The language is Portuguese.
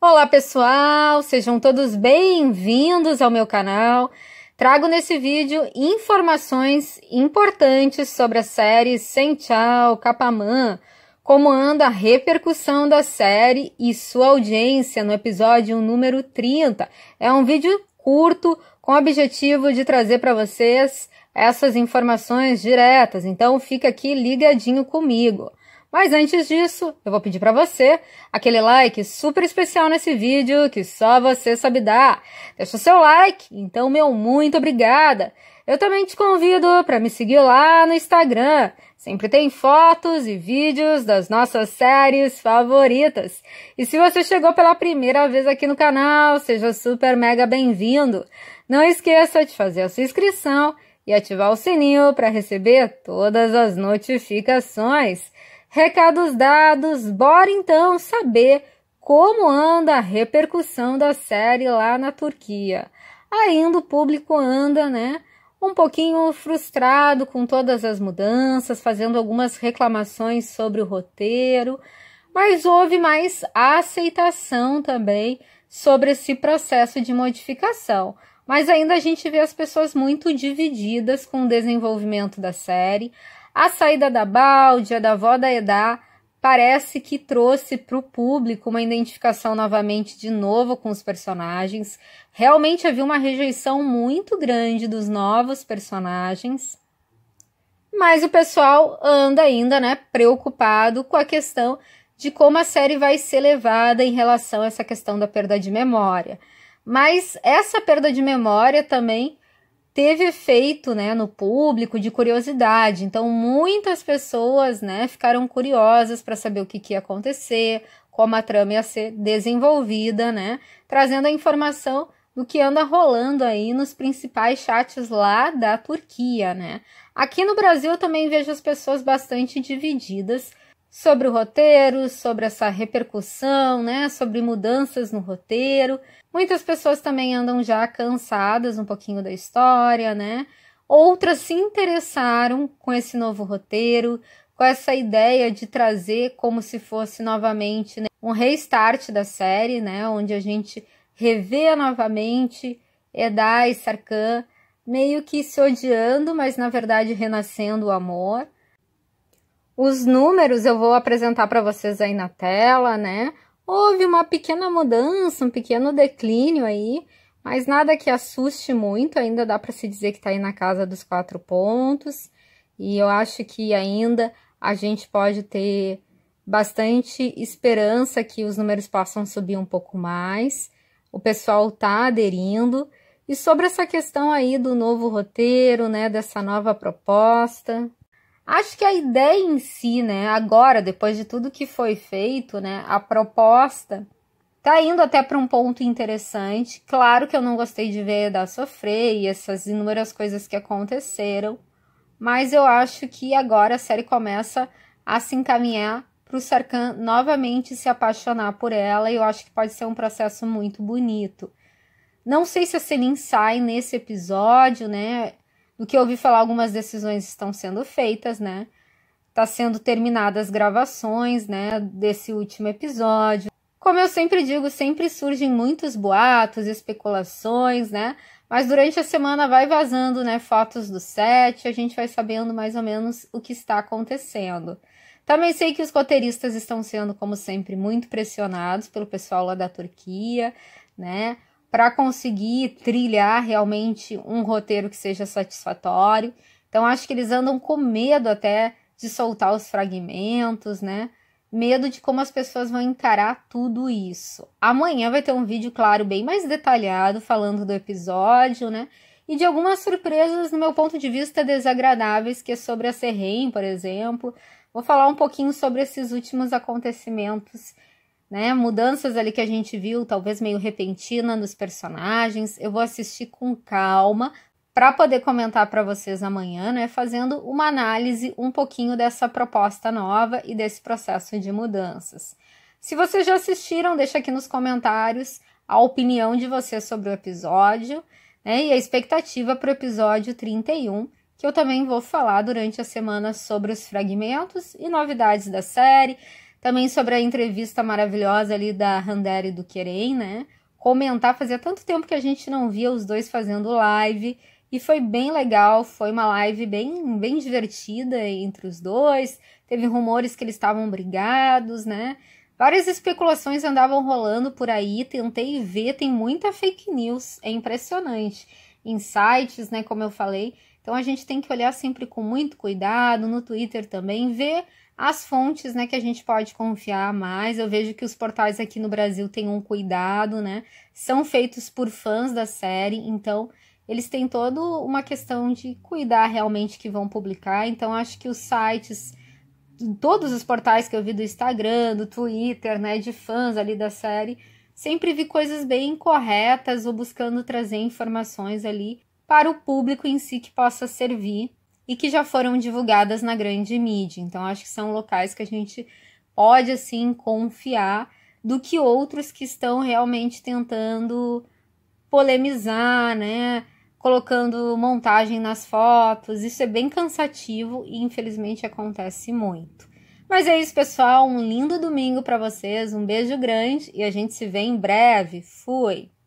Olá pessoal, sejam todos bem-vindos ao meu canal. Trago nesse vídeo informações importantes sobre a série Sem Tchau, Capamã, como anda a repercussão da série e sua audiência no episódio número 30. É um vídeo curto com o objetivo de trazer para vocês essas informações diretas, então fica aqui ligadinho comigo. Mas antes disso, eu vou pedir para você aquele like super especial nesse vídeo que só você sabe dar. Deixa o seu like, então meu muito obrigada. Eu também te convido para me seguir lá no Instagram. Sempre tem fotos e vídeos das nossas séries favoritas. E se você chegou pela primeira vez aqui no canal, seja super mega bem-vindo. Não esqueça de fazer a sua inscrição e ativar o sininho para receber todas as notificações. Recados dados, bora então saber como anda a repercussão da série lá na Turquia. Ainda o público anda, né? Um pouquinho frustrado com todas as mudanças, fazendo algumas reclamações sobre o roteiro, mas houve mais aceitação também sobre esse processo de modificação. Mas ainda a gente vê as pessoas muito divididas com o desenvolvimento da série. A saída da Baldia, da avó da Edá, parece que trouxe para o público uma identificação novamente de novo com os personagens. Realmente havia uma rejeição muito grande dos novos personagens. Mas o pessoal anda ainda, né, preocupado com a questão de como a série vai ser levada em relação a essa questão da perda de memória. Mas essa perda de memória também teve efeito né, no público de curiosidade. Então, muitas pessoas né, ficaram curiosas para saber o que, que ia acontecer, como a trama ia ser desenvolvida, né? Trazendo a informação do que anda rolando aí nos principais chats lá da Turquia, né? Aqui no Brasil eu também vejo as pessoas bastante divididas sobre o roteiro, sobre essa repercussão, né, sobre mudanças no roteiro. Muitas pessoas também andam já cansadas um pouquinho da história, né? Outras se interessaram com esse novo roteiro, com essa ideia de trazer como se fosse novamente né, um restart da série, né, onde a gente revê novamente Edai e Sarkhan meio que se odiando, mas na verdade renascendo o amor. Os números eu vou apresentar para vocês aí na tela, né? Houve uma pequena mudança, um pequeno declínio aí, mas nada que assuste muito, ainda dá para se dizer que está aí na casa dos quatro pontos. E eu acho que ainda a gente pode ter bastante esperança que os números possam subir um pouco mais. O pessoal tá aderindo. E sobre essa questão aí do novo roteiro, né, dessa nova proposta, Acho que a ideia em si, né, agora, depois de tudo que foi feito, né, a proposta tá indo até para um ponto interessante. Claro que eu não gostei de ver da sofrer e essas inúmeras coisas que aconteceram, mas eu acho que agora a série começa a se encaminhar para o Sarkan novamente se apaixonar por ela, e eu acho que pode ser um processo muito bonito. Não sei se a Celine sai nesse episódio, né? do que ouvi falar, algumas decisões estão sendo feitas, né? Tá sendo terminadas gravações, né, desse último episódio. Como eu sempre digo, sempre surgem muitos boatos, especulações, né? Mas durante a semana vai vazando, né, fotos do set, a gente vai sabendo mais ou menos o que está acontecendo. Também sei que os roteiristas estão sendo, como sempre, muito pressionados pelo pessoal lá da Turquia, né? para conseguir trilhar realmente um roteiro que seja satisfatório. Então acho que eles andam com medo até de soltar os fragmentos, né? Medo de como as pessoas vão encarar tudo isso. Amanhã vai ter um vídeo, claro, bem mais detalhado falando do episódio, né? E de algumas surpresas, no meu ponto de vista, desagradáveis, que é sobre a Serrem, por exemplo. Vou falar um pouquinho sobre esses últimos acontecimentos né? Mudanças ali que a gente viu, talvez meio repentina nos personagens. Eu vou assistir com calma para poder comentar para vocês amanhã, né? Fazendo uma análise um pouquinho dessa proposta nova e desse processo de mudanças. Se vocês já assistiram, deixa aqui nos comentários a opinião de vocês sobre o episódio né? e a expectativa para o episódio 31, que eu também vou falar durante a semana sobre os fragmentos e novidades da série também sobre a entrevista maravilhosa ali da e do Querem, né? Comentar, fazia tanto tempo que a gente não via os dois fazendo live. E foi bem legal, foi uma live bem, bem divertida entre os dois. Teve rumores que eles estavam brigados, né? Várias especulações andavam rolando por aí, tentei ver, tem muita fake news, é impressionante. Em sites, né, como eu falei. Então a gente tem que olhar sempre com muito cuidado, no Twitter também, ver as fontes, né, que a gente pode confiar mais. Eu vejo que os portais aqui no Brasil têm um cuidado, né? São feitos por fãs da série, então eles têm toda uma questão de cuidar realmente que vão publicar. Então acho que os sites todos os portais que eu vi do Instagram, do Twitter, né, de fãs ali da série, sempre vi coisas bem corretas ou buscando trazer informações ali para o público em si que possa servir e que já foram divulgadas na grande mídia. Então, acho que são locais que a gente pode, assim, confiar do que outros que estão realmente tentando polemizar, né? Colocando montagem nas fotos. Isso é bem cansativo e, infelizmente, acontece muito. Mas é isso, pessoal. Um lindo domingo para vocês. Um beijo grande e a gente se vê em breve. Fui!